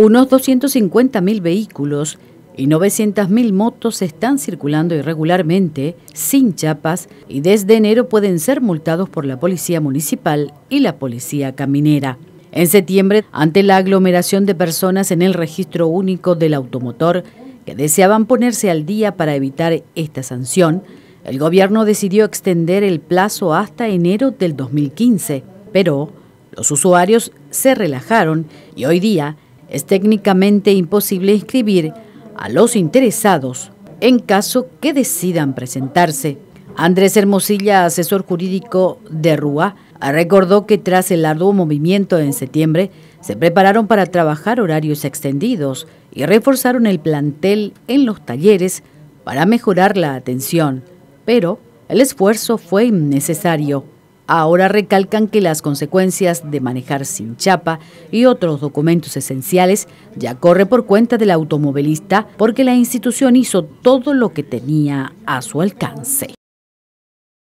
unos 250.000 vehículos y 900.000 motos están circulando irregularmente, sin chapas, y desde enero pueden ser multados por la Policía Municipal y la Policía Caminera. En septiembre, ante la aglomeración de personas en el registro único del automotor que deseaban ponerse al día para evitar esta sanción, el gobierno decidió extender el plazo hasta enero del 2015, pero los usuarios se relajaron y hoy día es técnicamente imposible inscribir a los interesados en caso que decidan presentarse. Andrés Hermosilla, asesor jurídico de RUA, recordó que tras el arduo movimiento en septiembre, se prepararon para trabajar horarios extendidos y reforzaron el plantel en los talleres para mejorar la atención, pero el esfuerzo fue innecesario. Ahora recalcan que las consecuencias de manejar sin chapa y otros documentos esenciales ya corre por cuenta del automovilista porque la institución hizo todo lo que tenía a su alcance.